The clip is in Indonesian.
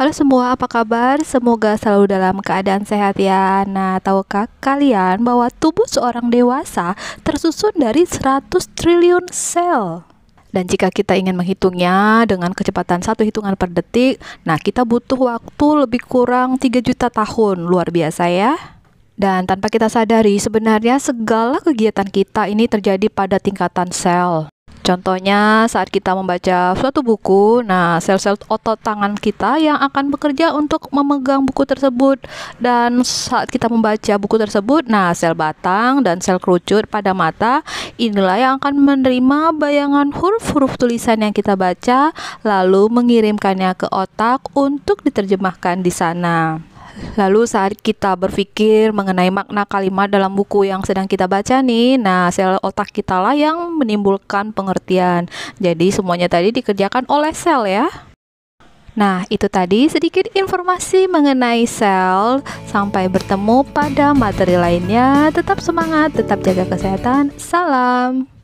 Halo semua, apa kabar? Semoga selalu dalam keadaan sehat ya. Nah, tahukah kalian bahwa tubuh seorang dewasa tersusun dari 100 triliun sel? Dan jika kita ingin menghitungnya dengan kecepatan satu hitungan per detik, nah kita butuh waktu lebih kurang 3 juta tahun. Luar biasa ya. Dan tanpa kita sadari, sebenarnya segala kegiatan kita ini terjadi pada tingkatan sel. Contohnya saat kita membaca suatu buku, nah sel-sel otot tangan kita yang akan bekerja untuk memegang buku tersebut dan saat kita membaca buku tersebut, nah sel batang dan sel kerucut pada mata inilah yang akan menerima bayangan huruf-huruf tulisan yang kita baca lalu mengirimkannya ke otak untuk diterjemahkan di sana. Lalu saat kita berpikir mengenai makna kalimat dalam buku yang sedang kita baca nih, nah sel otak kita lah yang menimbulkan pengertian. Jadi semuanya tadi dikerjakan oleh sel ya. Nah, itu tadi sedikit informasi mengenai sel. Sampai bertemu pada materi lainnya. Tetap semangat, tetap jaga kesehatan. Salam.